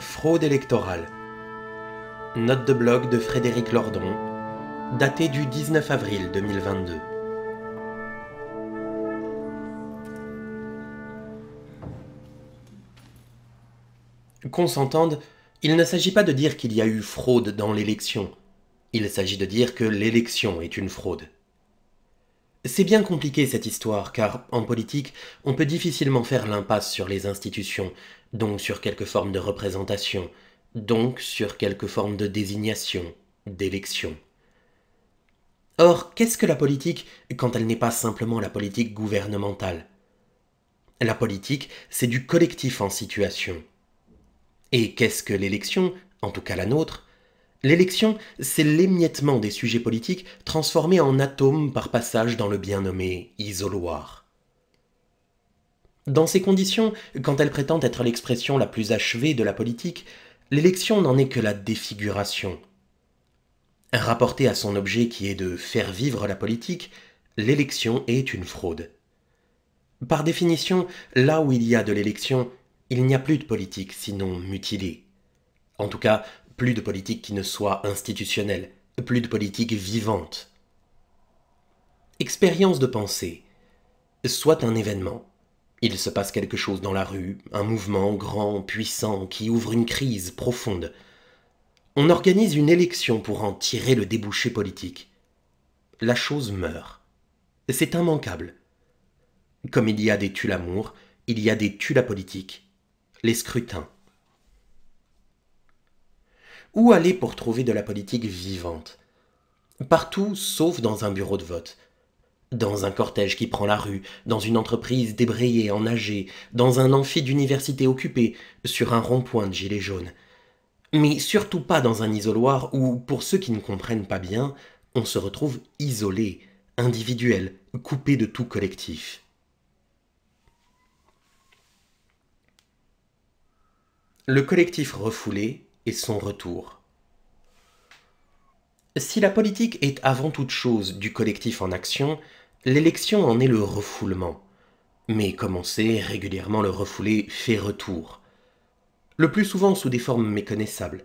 Fraude électorale. Note de blog de Frédéric Lordon, datée du 19 avril 2022. Qu'on s'entende, il ne s'agit pas de dire qu'il y a eu fraude dans l'élection. Il s'agit de dire que l'élection est une fraude. C'est bien compliqué cette histoire, car en politique, on peut difficilement faire l'impasse sur les institutions, donc sur quelques formes de représentation, donc sur quelques formes de désignation, d'élection. Or, qu'est-ce que la politique quand elle n'est pas simplement la politique gouvernementale La politique, c'est du collectif en situation. Et qu'est-ce que l'élection, en tout cas la nôtre, L'élection, c'est l'émiettement des sujets politiques transformés en atomes par passage dans le bien nommé isoloir. Dans ces conditions, quand elle prétend être l'expression la plus achevée de la politique, l'élection n'en est que la défiguration. Rapportée à son objet qui est de faire vivre la politique, l'élection est une fraude. Par définition, là où il y a de l'élection, il n'y a plus de politique sinon mutilée. En tout cas, plus de politique qui ne soit institutionnelle, plus de politique vivante. Expérience de pensée. Soit un événement. Il se passe quelque chose dans la rue, un mouvement grand, puissant, qui ouvre une crise profonde. On organise une élection pour en tirer le débouché politique. La chose meurt. C'est immanquable. Comme il y a des tue l'amour, il y a des tue la politique. Les scrutins, où aller pour trouver de la politique vivante Partout sauf dans un bureau de vote. Dans un cortège qui prend la rue, dans une entreprise débrayée, enagée, dans un amphi d'université occupé, sur un rond-point de gilets jaunes. Mais surtout pas dans un isoloir où, pour ceux qui ne comprennent pas bien, on se retrouve isolé, individuel, coupé de tout collectif. Le collectif refoulé, et son retour. Si la politique est avant toute chose du collectif en action, l'élection en est le refoulement. Mais comme on sait, régulièrement le refouler fait retour, le plus souvent sous des formes méconnaissables.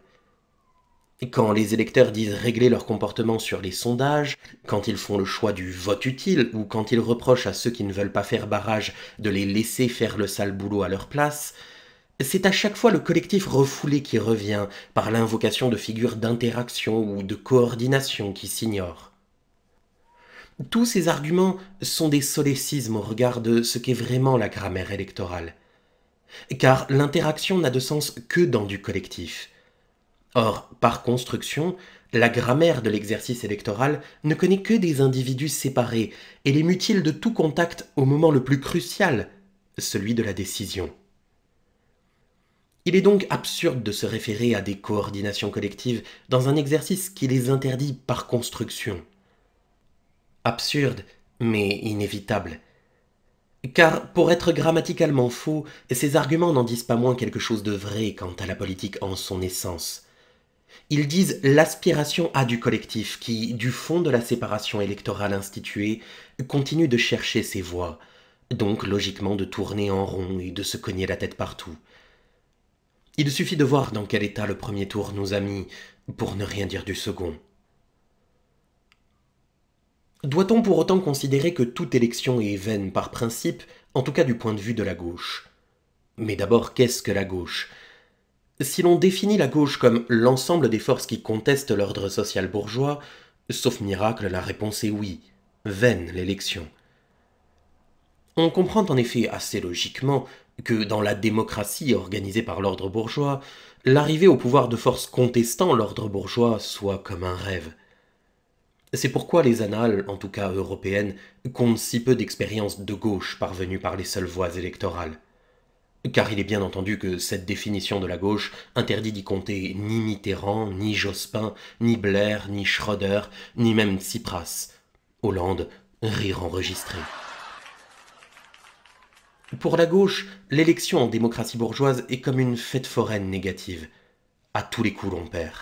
Quand les électeurs disent régler leur comportement sur les sondages, quand ils font le choix du vote utile ou quand ils reprochent à ceux qui ne veulent pas faire barrage de les laisser faire le sale boulot à leur place, c'est à chaque fois le collectif refoulé qui revient par l'invocation de figures d'interaction ou de coordination qui s'ignorent. Tous ces arguments sont des solécismes au regard de ce qu'est vraiment la grammaire électorale. Car l'interaction n'a de sens que dans du collectif. Or, par construction, la grammaire de l'exercice électoral ne connaît que des individus séparés et les mutile de tout contact au moment le plus crucial, celui de la décision. Il est donc absurde de se référer à des coordinations collectives dans un exercice qui les interdit par construction. Absurde, mais inévitable. Car pour être grammaticalement faux, ces arguments n'en disent pas moins quelque chose de vrai quant à la politique en son essence. Ils disent l'aspiration à du collectif qui, du fond de la séparation électorale instituée, continue de chercher ses voies, donc logiquement de tourner en rond et de se cogner la tête partout. Il suffit de voir dans quel état le premier tour nous a mis, pour ne rien dire du second. Doit-on pour autant considérer que toute élection est vaine par principe, en tout cas du point de vue de la gauche Mais d'abord, qu'est-ce que la gauche Si l'on définit la gauche comme l'ensemble des forces qui contestent l'ordre social bourgeois, sauf miracle, la réponse est oui, vaine l'élection. On comprend en effet assez logiquement que dans la démocratie organisée par l'ordre bourgeois, l'arrivée au pouvoir de forces contestant l'ordre bourgeois soit comme un rêve. C'est pourquoi les annales, en tout cas européennes, comptent si peu d'expériences de gauche parvenues par les seules voies électorales. Car il est bien entendu que cette définition de la gauche interdit d'y compter ni Mitterrand, ni Jospin, ni Blair, ni Schroeder, ni même Tsipras. Hollande, rire enregistré. Pour la gauche, l'élection en démocratie bourgeoise est comme une fête foraine négative. À tous les coups, l'on perd.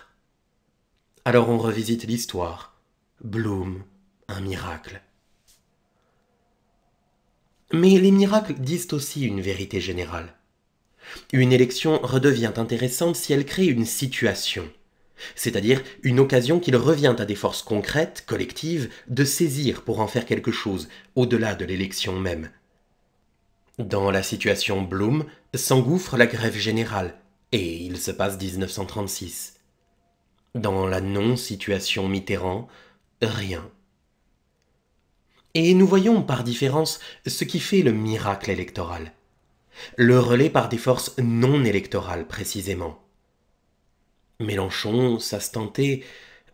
Alors on revisite l'histoire. Bloom, un miracle. Mais les miracles disent aussi une vérité générale. Une élection redevient intéressante si elle crée une situation, c'est-à-dire une occasion qu'il revient à des forces concrètes, collectives, de saisir pour en faire quelque chose, au-delà de l'élection même. Dans la situation Bloom s'engouffre la grève générale, et il se passe 1936. Dans la non-situation Mitterrand, rien. Et nous voyons par différence ce qui fait le miracle électoral. Le relais par des forces non électorales précisément. Mélenchon s'astentait,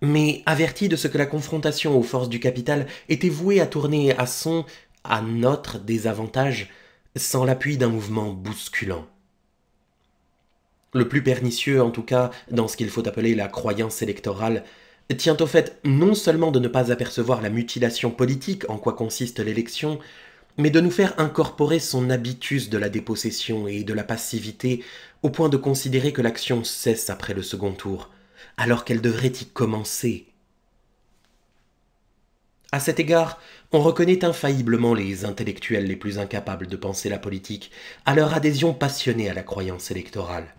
mais averti de ce que la confrontation aux forces du capital était vouée à tourner à son, à notre désavantage, sans l'appui d'un mouvement bousculant. Le plus pernicieux, en tout cas, dans ce qu'il faut appeler la croyance électorale, tient au fait non seulement de ne pas apercevoir la mutilation politique en quoi consiste l'élection, mais de nous faire incorporer son habitus de la dépossession et de la passivité au point de considérer que l'action cesse après le second tour, alors qu'elle devrait y commencer à cet égard, on reconnaît infailliblement les intellectuels les plus incapables de penser la politique à leur adhésion passionnée à la croyance électorale.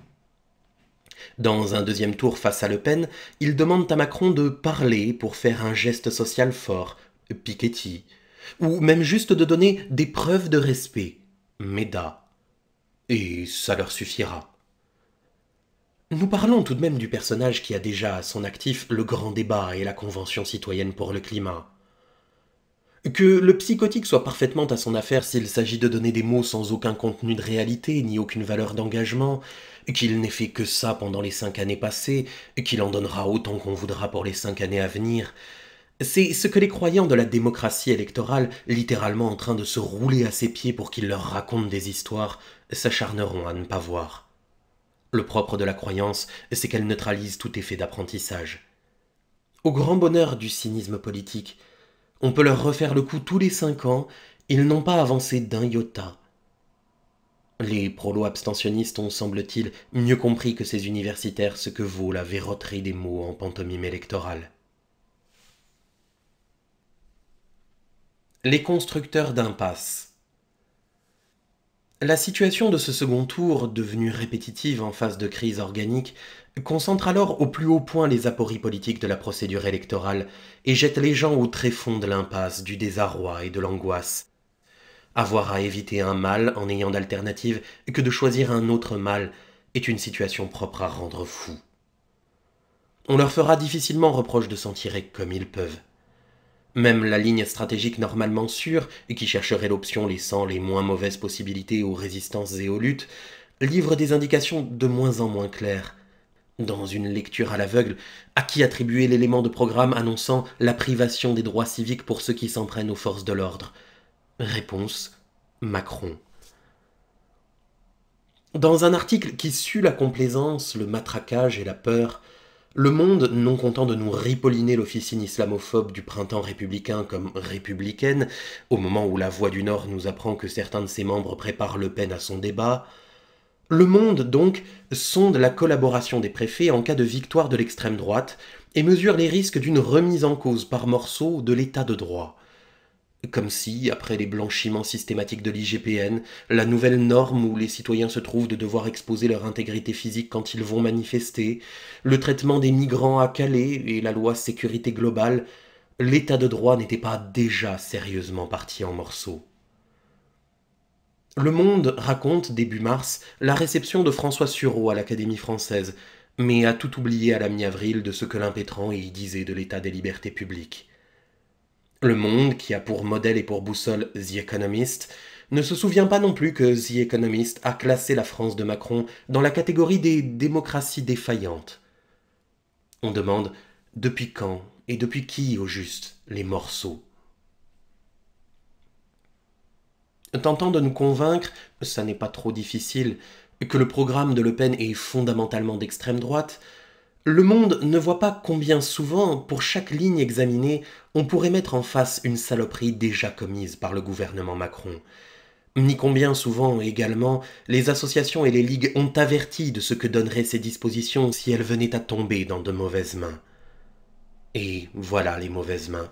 Dans un deuxième tour face à Le Pen, ils demandent à Macron de parler pour faire un geste social fort, Piketty, ou même juste de donner des preuves de respect, Méda. Et ça leur suffira. Nous parlons tout de même du personnage qui a déjà à son actif le grand débat et la Convention citoyenne pour le climat. Que le psychotique soit parfaitement à son affaire s'il s'agit de donner des mots sans aucun contenu de réalité ni aucune valeur d'engagement, qu'il n'ait fait que ça pendant les cinq années passées, qu'il en donnera autant qu'on voudra pour les cinq années à venir, c'est ce que les croyants de la démocratie électorale, littéralement en train de se rouler à ses pieds pour qu'il leur raconte des histoires, s'acharneront à ne pas voir. Le propre de la croyance, c'est qu'elle neutralise tout effet d'apprentissage. Au grand bonheur du cynisme politique, on peut leur refaire le coup tous les cinq ans, ils n'ont pas avancé d'un iota. Les prolos abstentionnistes ont, semble-t-il, mieux compris que ces universitaires ce que vaut la verroterie des mots en pantomime électorale. Les constructeurs d'impasse. La situation de ce second tour, devenue répétitive en face de crise organique, concentre alors au plus haut point les apories politiques de la procédure électorale et jette les gens au tréfonds de l'impasse, du désarroi et de l'angoisse. Avoir à éviter un mal en ayant d'alternative que de choisir un autre mal est une situation propre à rendre fou. On leur fera difficilement reproche de s'en tirer comme ils peuvent. Même la ligne stratégique normalement sûre, et qui chercherait l'option laissant les moins mauvaises possibilités aux résistances et aux luttes, livre des indications de moins en moins claires. Dans une lecture à l'aveugle, à qui attribuer l'élément de programme annonçant la privation des droits civiques pour ceux qui s'en prennent aux forces de l'ordre Réponse Macron. Dans un article qui sue la complaisance, le matraquage et la peur, le monde, non content de nous ripolliner l'officine islamophobe du printemps républicain comme républicaine, au moment où la Voix du Nord nous apprend que certains de ses membres préparent Le Pen à son débat, le monde, donc, sonde la collaboration des préfets en cas de victoire de l'extrême droite et mesure les risques d'une remise en cause par morceaux de l'état de droit. Comme si, après les blanchiments systématiques de l'IGPN, la nouvelle norme où les citoyens se trouvent de devoir exposer leur intégrité physique quand ils vont manifester, le traitement des migrants à Calais et la loi sécurité globale, l'état de droit n'était pas déjà sérieusement parti en morceaux. Le Monde raconte, début mars, la réception de François Sureau à l'Académie française, mais a tout oublié à la mi-avril de ce que l'impétrant y disait de l'état des libertés publiques. Le monde, qui a pour modèle et pour boussole The Economist, ne se souvient pas non plus que The Economist a classé la France de Macron dans la catégorie des démocraties défaillantes. On demande depuis quand et depuis qui au juste les morceaux Tentant de nous convaincre, ça n'est pas trop difficile, que le programme de Le Pen est fondamentalement d'extrême droite, le monde ne voit pas combien souvent, pour chaque ligne examinée, on pourrait mettre en face une saloperie déjà commise par le gouvernement Macron. Ni combien souvent, également, les associations et les ligues ont averti de ce que donneraient ces dispositions si elles venaient à tomber dans de mauvaises mains. Et voilà les mauvaises mains.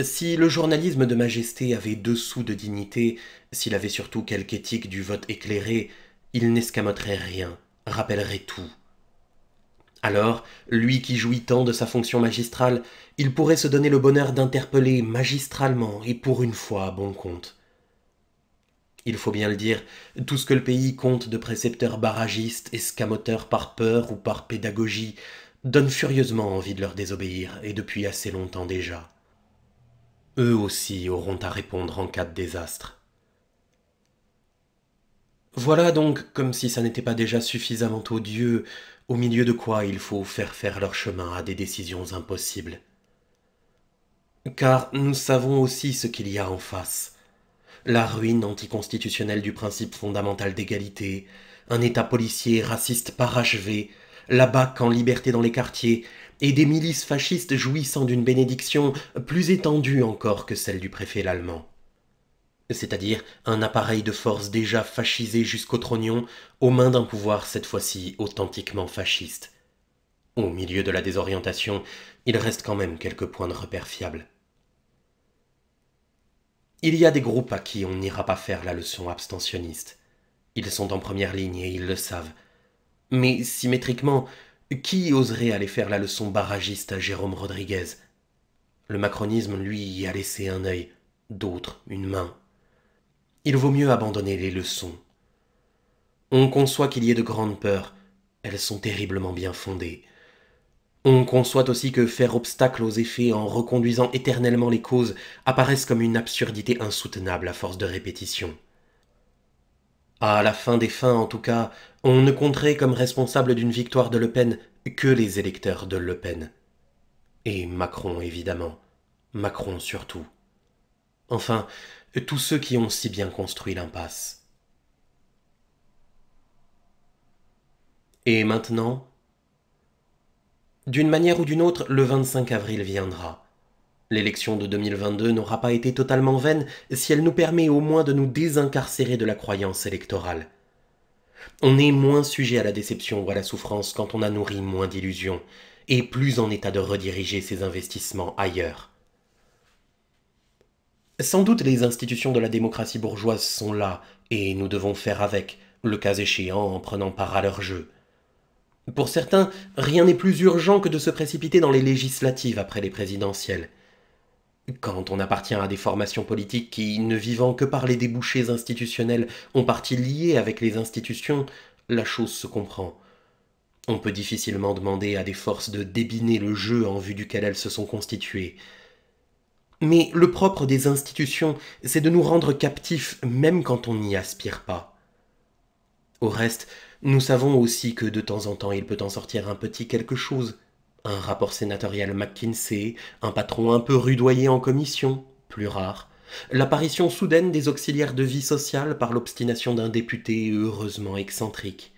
Si le journalisme de majesté avait deux sous de dignité, s'il avait surtout quelque éthique du vote éclairé, il n'escamoterait rien, rappellerait tout alors, lui qui jouit tant de sa fonction magistrale, il pourrait se donner le bonheur d'interpeller magistralement et pour une fois à bon compte. Il faut bien le dire, tout ce que le pays compte de précepteurs barragistes, escamoteurs par peur ou par pédagogie, donne furieusement envie de leur désobéir, et depuis assez longtemps déjà. Eux aussi auront à répondre en cas de désastre. Voilà donc, comme si ça n'était pas déjà suffisamment odieux, au milieu de quoi il faut faire faire leur chemin à des décisions impossibles. Car nous savons aussi ce qu'il y a en face. La ruine anticonstitutionnelle du principe fondamental d'égalité, un État policier raciste parachevé, la BAC en liberté dans les quartiers, et des milices fascistes jouissant d'une bénédiction plus étendue encore que celle du préfet l'allemand c'est-à-dire un appareil de force déjà fascisé jusqu'au trognon, aux mains d'un pouvoir cette fois-ci authentiquement fasciste. Au milieu de la désorientation, il reste quand même quelques points de repère fiables. Il y a des groupes à qui on n'ira pas faire la leçon abstentionniste. Ils sont en première ligne et ils le savent. Mais symétriquement, qui oserait aller faire la leçon barragiste à Jérôme Rodriguez Le macronisme, lui, y a laissé un œil, d'autres une main il vaut mieux abandonner les leçons. On conçoit qu'il y ait de grandes peurs, elles sont terriblement bien fondées. On conçoit aussi que faire obstacle aux effets en reconduisant éternellement les causes apparaissent comme une absurdité insoutenable à force de répétition. À la fin des fins, en tout cas, on ne compterait comme responsable d'une victoire de Le Pen que les électeurs de Le Pen. Et Macron, évidemment. Macron surtout. Enfin, tous ceux qui ont si bien construit l'impasse. Et maintenant, d'une manière ou d'une autre, le 25 avril viendra. L'élection de 2022 n'aura pas été totalement vaine si elle nous permet au moins de nous désincarcérer de la croyance électorale. On est moins sujet à la déception ou à la souffrance quand on a nourri moins d'illusions, et plus en état de rediriger ses investissements ailleurs. Sans doute les institutions de la démocratie bourgeoise sont là, et nous devons faire avec, le cas échéant en prenant part à leur jeu. Pour certains, rien n'est plus urgent que de se précipiter dans les législatives après les présidentielles. Quand on appartient à des formations politiques qui, ne vivant que par les débouchés institutionnels, ont partie liée avec les institutions, la chose se comprend. On peut difficilement demander à des forces de débiner le jeu en vue duquel elles se sont constituées. Mais le propre des institutions, c'est de nous rendre captifs même quand on n'y aspire pas. Au reste, nous savons aussi que de temps en temps il peut en sortir un petit quelque chose. Un rapport sénatorial McKinsey, un patron un peu rudoyé en commission, plus rare, l'apparition soudaine des auxiliaires de vie sociale par l'obstination d'un député heureusement excentrique.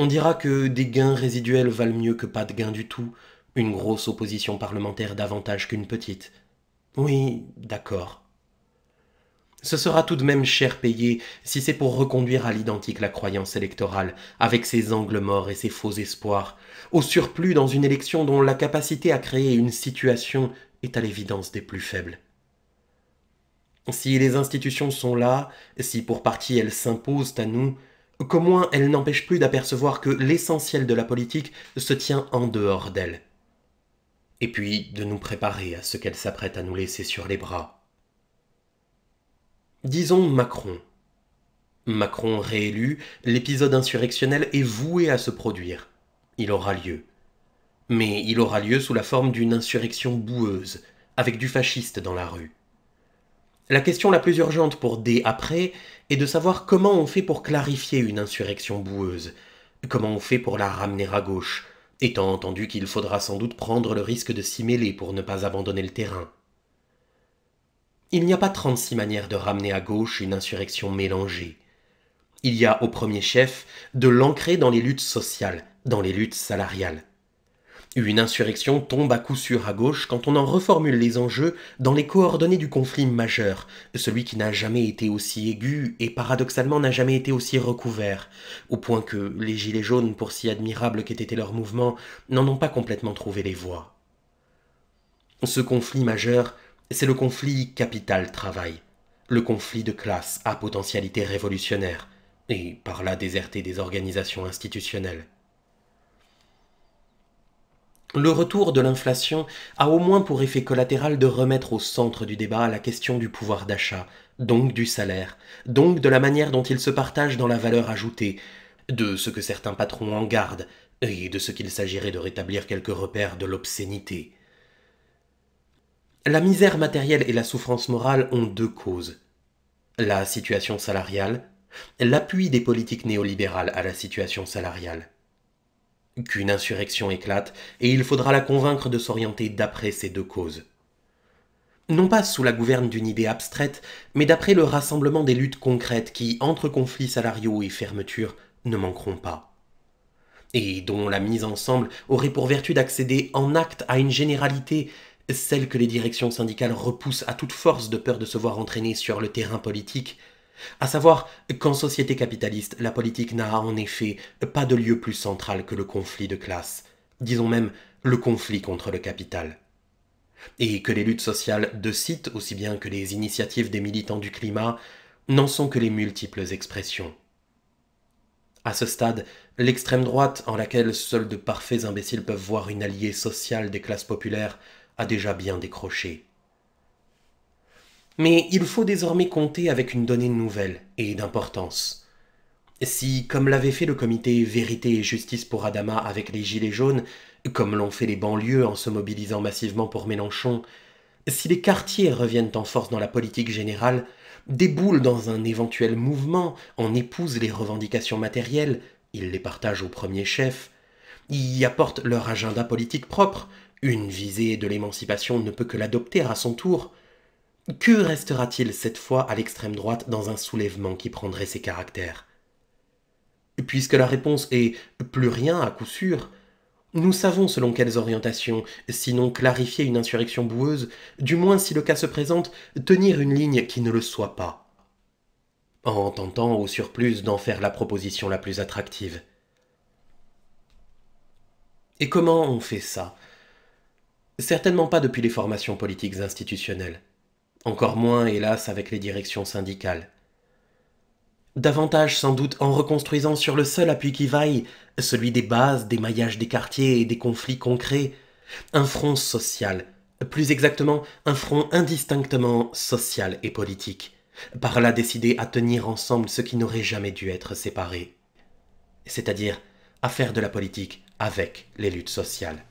On dira que des gains résiduels valent mieux que pas de gains du tout, une grosse opposition parlementaire davantage qu'une petite. Oui, d'accord. Ce sera tout de même cher payé si c'est pour reconduire à l'identique la croyance électorale, avec ses angles morts et ses faux espoirs, au surplus dans une élection dont la capacité à créer une situation est à l'évidence des plus faibles. Si les institutions sont là, si pour partie elles s'imposent à nous, qu'au moins elles n'empêchent plus d'apercevoir que l'essentiel de la politique se tient en dehors d'elles et puis de nous préparer à ce qu'elle s'apprête à nous laisser sur les bras. Disons Macron. Macron réélu, l'épisode insurrectionnel est voué à se produire. Il aura lieu. Mais il aura lieu sous la forme d'une insurrection boueuse, avec du fasciste dans la rue. La question la plus urgente pour D après est de savoir comment on fait pour clarifier une insurrection boueuse, comment on fait pour la ramener à gauche, étant entendu qu'il faudra sans doute prendre le risque de s'y mêler pour ne pas abandonner le terrain. Il n'y a pas trente-six manières de ramener à gauche une insurrection mélangée. Il y a au premier chef de l'ancrer dans les luttes sociales, dans les luttes salariales, une insurrection tombe à coup sûr à gauche quand on en reformule les enjeux dans les coordonnées du conflit majeur, celui qui n'a jamais été aussi aigu et paradoxalement n'a jamais été aussi recouvert, au point que les Gilets jaunes, pour si admirable été leur mouvement, n'en ont pas complètement trouvé les voies. Ce conflit majeur, c'est le conflit capital-travail, le conflit de classe à potentialité révolutionnaire, et par là déserté des organisations institutionnelles. Le retour de l'inflation a au moins pour effet collatéral de remettre au centre du débat la question du pouvoir d'achat, donc du salaire, donc de la manière dont il se partage dans la valeur ajoutée, de ce que certains patrons en gardent, et de ce qu'il s'agirait de rétablir quelques repères de l'obscénité. La misère matérielle et la souffrance morale ont deux causes. La situation salariale, l'appui des politiques néolibérales à la situation salariale qu'une insurrection éclate, et il faudra la convaincre de s'orienter d'après ces deux causes. Non pas sous la gouverne d'une idée abstraite, mais d'après le rassemblement des luttes concrètes qui, entre conflits salariaux et fermetures, ne manqueront pas. Et dont la mise ensemble aurait pour vertu d'accéder en acte à une généralité, celle que les directions syndicales repoussent à toute force de peur de se voir entraîner sur le terrain politique, à savoir qu'en société capitaliste, la politique n'a en effet pas de lieu plus central que le conflit de classe, disons même le conflit contre le capital. Et que les luttes sociales de site, aussi bien que les initiatives des militants du climat, n'en sont que les multiples expressions. À ce stade, l'extrême droite, en laquelle seuls de parfaits imbéciles peuvent voir une alliée sociale des classes populaires, a déjà bien décroché. Mais il faut désormais compter avec une donnée nouvelle et d'importance. Si, comme l'avait fait le comité Vérité et Justice pour Adama avec les Gilets jaunes, comme l'ont fait les banlieues en se mobilisant massivement pour Mélenchon, si les quartiers reviennent en force dans la politique générale, déboulent dans un éventuel mouvement, en épousent les revendications matérielles, ils les partagent au premier chef, y apportent leur agenda politique propre, une visée de l'émancipation ne peut que l'adopter à son tour, que restera-t-il cette fois à l'extrême droite dans un soulèvement qui prendrait ses caractères Puisque la réponse est plus rien à coup sûr, nous savons selon quelles orientations, sinon clarifier une insurrection boueuse, du moins si le cas se présente, tenir une ligne qui ne le soit pas. En tentant au surplus d'en faire la proposition la plus attractive. Et comment on fait ça Certainement pas depuis les formations politiques institutionnelles encore moins, hélas, avec les directions syndicales. Davantage sans doute en reconstruisant sur le seul appui qui vaille, celui des bases, des maillages des quartiers et des conflits concrets, un front social, plus exactement un front indistinctement social et politique, par là décidé à tenir ensemble ce qui n'aurait jamais dû être séparé, c'est-à-dire à faire de la politique avec les luttes sociales.